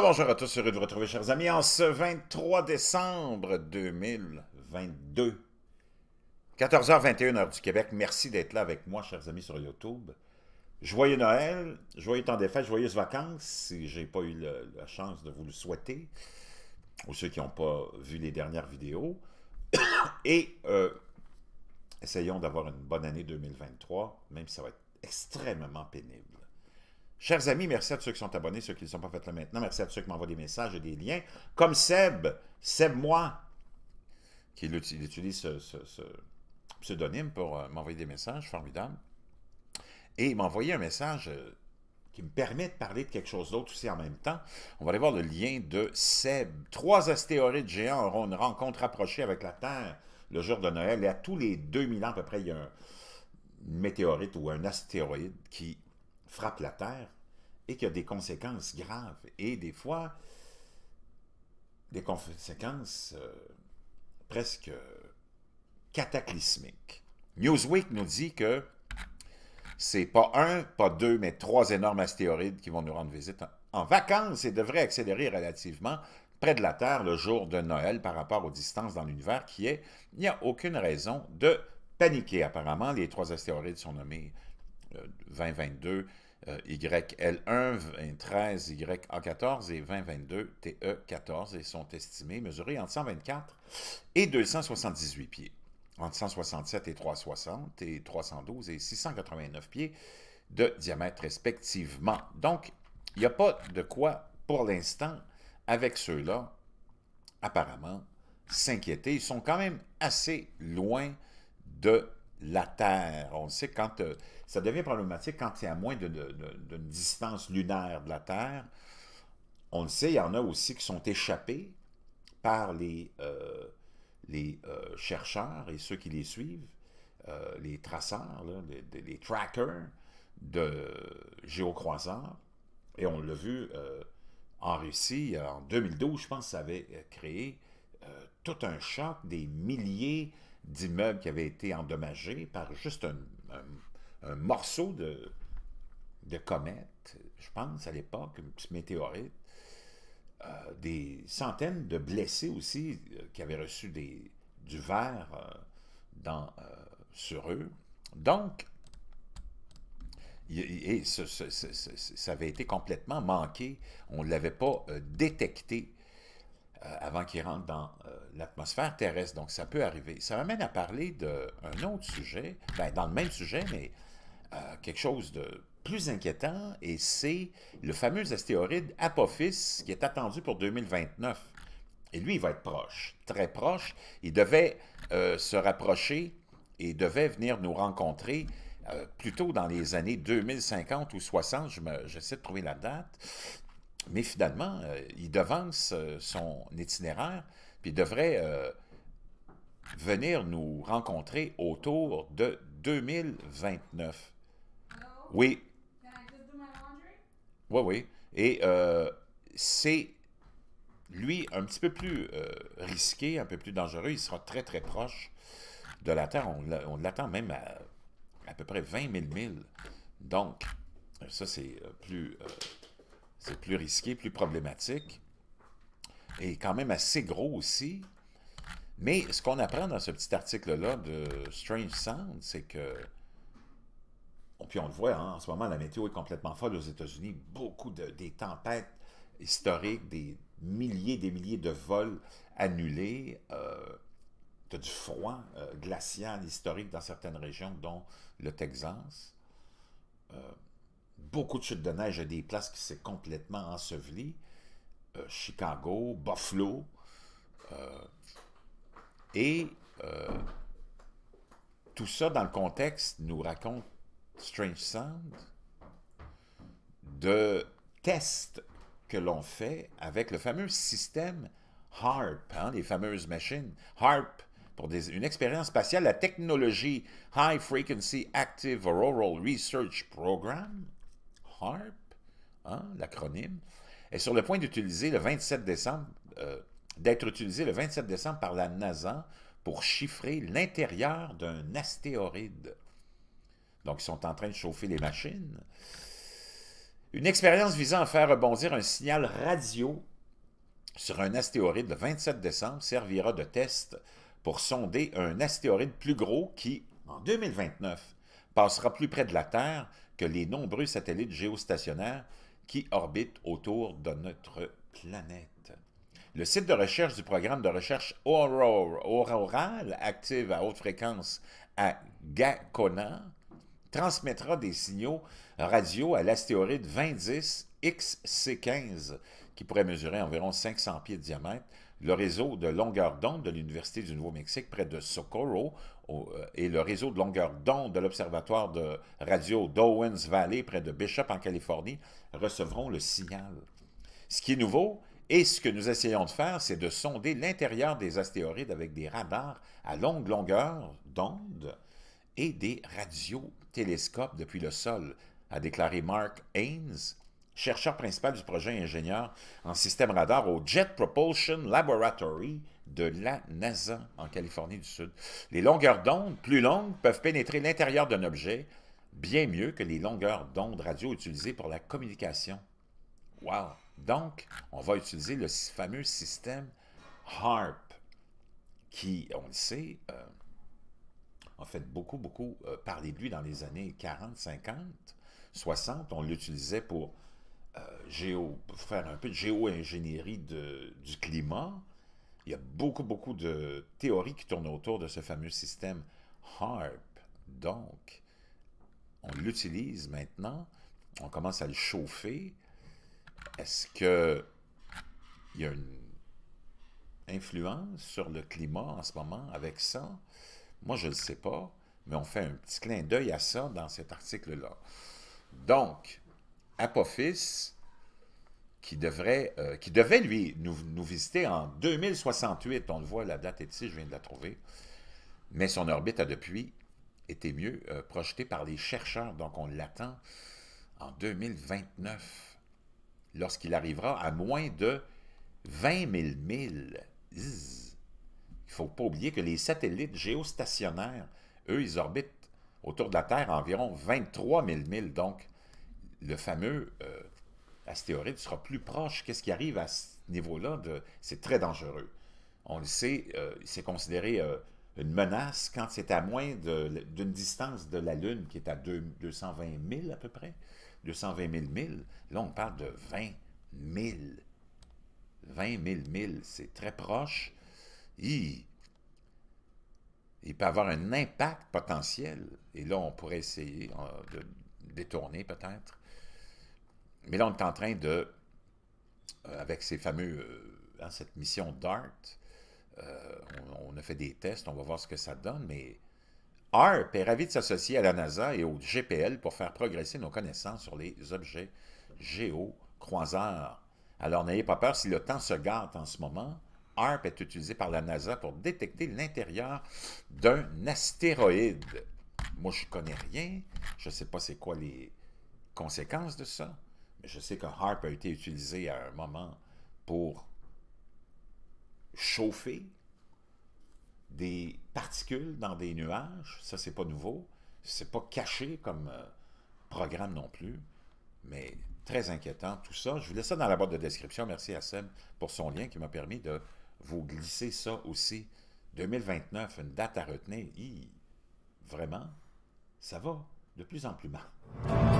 bonjour à tous, heureux de vous retrouver chers amis en ce 23 décembre 2022. 14h21 heure du Québec, merci d'être là avec moi chers amis sur YouTube. Joyeux Noël, joyeux temps des fêtes, joyeuses vacances si j'ai pas eu la chance de vous le souhaiter, ou ceux qui n'ont pas vu les dernières vidéos. Et euh, essayons d'avoir une bonne année 2023, même si ça va être extrêmement pénible. Chers amis, merci à ceux qui sont abonnés, ceux qui ne sont pas faits là maintenant. Merci à ceux qui m'envoient des messages et des liens. Comme Seb, Seb Moi, qui utilise, ce, pseudonyme pour euh, m'envoyer des messages, formidable. Et il m'a envoyé un message euh, qui me permet de parler de quelque chose d'autre aussi en même temps. On va aller voir le lien de Seb. Trois astéroïdes géants auront une rencontre approchée avec la Terre le jour de Noël. Et à tous les 2000 ans à peu près, il y a un météorite ou un astéroïde qui frappe la Terre et qui a des conséquences graves et des fois des conséquences euh, presque cataclysmiques. Newsweek nous dit que c'est pas un, pas deux, mais trois énormes astéroïdes qui vont nous rendre visite en vacances et devraient accélérer relativement près de la Terre le jour de Noël par rapport aux distances dans l'univers qui est, il n'y a aucune raison de paniquer. Apparemment, les trois astéroïdes sont nommés 2022, YL1, 2013 YA14 et 2022, TE14 et sont estimés, mesurés entre 124 et 278 pieds, entre 167 et 360 et 312 et 689 pieds de diamètre respectivement. Donc, il n'y a pas de quoi, pour l'instant, avec ceux-là, apparemment, s'inquiéter. Ils sont quand même assez loin de la Terre. On sait quand euh, ça devient problématique quand il y a moins de distance lunaire de la Terre. On le sait, il y en a aussi qui sont échappés par les, euh, les euh, chercheurs et ceux qui les suivent, les traceurs, les, trackers de géocroiseurs. Et on l'a vu en Russie, en 2012, je pense, ça avait créé tout un choc des milliers d'immeubles qui avaient été endommagés par juste un, morceau de, comète, je pense à l'époque, une petite météorite. Euh, des centaines de blessés aussi euh, qui avaient reçu du verre euh, sur eux. Donc, et ça avait été complètement manqué. On ne l'avait pas détecté euh, avant qu'il rentre dans euh, l'atmosphère terrestre. Donc, ça peut arriver. Ça m'amène à parler d'un autre sujet, ben, dans le même sujet, mais euh, quelque chose de plus inquiétant, et c'est le fameux astéroïde Apophis qui est attendu pour 2029. Et lui, il va être proche, très proche. Il devait se rapprocher et devait venir nous rencontrer plutôt dans les années 2050 ou 60, je, j'essaie de trouver la date. Mais finalement, euh, il devance euh, son itinéraire, puis il devrait euh, venir nous rencontrer autour de 2029. Oui. Oui, oui. Et c'est lui, un petit peu plus risqué, un peu plus dangereux, il sera très, très proche de la Terre. On l'attend même à à peu près 20 000 milles. Donc, ça, c'est plus c'est plus risqué, plus problématique. Et quand même assez gros aussi. Mais ce qu'on apprend dans ce petit article-là de Strange Sound, c'est que. Puis on le voit, hein, en ce moment, la météo est complètement folle aux États-Unis. Beaucoup de des tempêtes historiques, des milliers et des milliers de vols annulés. Euh, du froid euh, glacial historique dans certaines régions, dont le Texas. Euh, beaucoup de chutes de neige, à des places qui s'est complètement ensevelies. Euh, Chicago, Buffalo. Euh, et euh, tout ça dans le contexte nous raconte Strange Sound de tests que l'on fait avec le fameux système HARP, hein, les fameuses machines. HARP, pour une expérience spatiale, la technologie High Frequency Active Auroral Research Program, HARP, hein, l'acronyme, est sur le point d'utiliser le 27 décembre, euh, d'être utilisé le 27 décembre par la NASA pour chiffrer l'intérieur d'un astéroïde. Donc, ils sont en train de chauffer les machines. Une expérience visant à faire rebondir un signal radio sur un astéroïde le 27 décembre servira de test pour sonder un astéroïde plus gros qui, en 2029, passera plus près de la Terre les nombreux satellites géostationnaires qui orbitent autour de notre planète. Le site de recherche du programme de recherche auroral active à haute fréquence à Gacona transmettra des signaux radio à l'astéroïde 2010 XC15 qui pourrait mesurer environ 500 pieds de diamètre. Le réseau de longueur d'onde de l'Université du Nouveau-Mexique près de Socorro euh, et le réseau de longueur d'onde de l'Observatoire de radio d'Owens Valley, près de Bishop, en Californie, recevront le signal. Ce qui est nouveau, et ce que nous essayons de faire, c'est de sonder l'intérieur des astéroïdes avec des radars à longue longueur d'onde et des radiotélescopes depuis le sol, a déclaré Mark Haynes, chercheur principal du projet ingénieur en système radar au Jet Propulsion Laboratory de la NASA en Californie du Sud. Les longueurs d'onde plus longues peuvent pénétrer l'intérieur d'un objet bien mieux que les longueurs d'onde radio utilisées pour la communication. Wow! Donc, on va utiliser le fameux système HARP qui, on le sait, en euh, fait, beaucoup, beaucoup euh, parlé de lui dans les années 40, 50, 60. On l'utilisait pour euh, géo, faire un peu de géo-ingénierie du climat, il y a beaucoup, beaucoup de théories qui tournent autour de ce fameux système HARP. Donc, on l'utilise maintenant, on commence à le chauffer. Est-ce qu'il y a une influence sur le climat en ce moment avec ça? Moi, je ne le sais pas, mais on fait un petit clin d'œil à ça dans cet article-là. Donc, Apophis, qui, devrait, euh, qui devait, lui, nous, visiter en 2068. On le voit, la date est ici, je viens de la trouver. Mais son orbite a depuis été mieux euh, projetée par les chercheurs, donc on l'attend en 2029, lorsqu'il arrivera à moins de 20 000 milles. Il ne faut pas oublier que les satellites géostationnaires, eux, ils orbitent autour de la Terre à environ 23 000 milles, donc le fameux euh, astéroïde sera plus proche. Qu'est-ce qui arrive à ce niveau-là? C'est très dangereux. On le sait, euh, c'est considéré euh, une menace quand c'est à moins d'une distance de la Lune qui est à 220 000 à peu près. 220 000 milles. Là, on parle de 20 000. 20 000 milles, c'est très proche. Il, il peut avoir un impact potentiel. Et là, on pourrait essayer euh, de détourner peut-être mais là, on est en train de, euh, avec ces fameux, euh, hein, cette mission DART, euh, on, a fait des tests, on va voir ce que ça donne, mais ARP est ravi de s'associer à la NASA et au GPL pour faire progresser nos connaissances sur les objets géocroiseurs. Alors n'ayez pas peur si le temps se gâte en ce moment. ARP est utilisé par la NASA pour détecter l'intérieur d'un astéroïde. Moi, je ne connais rien. Je ne sais pas c'est quoi les conséquences de ça je sais que Harp a été utilisé à un moment pour chauffer des particules dans des nuages. Ça, c'est pas nouveau. C'est pas caché comme euh, programme non plus. Mais très inquiétant, tout ça. Je vous laisse ça dans la boîte de description. Merci à Sem pour son lien qui m'a permis de vous glisser ça aussi. 2029, une date à retenir. vraiment, ça va de plus en plus mal.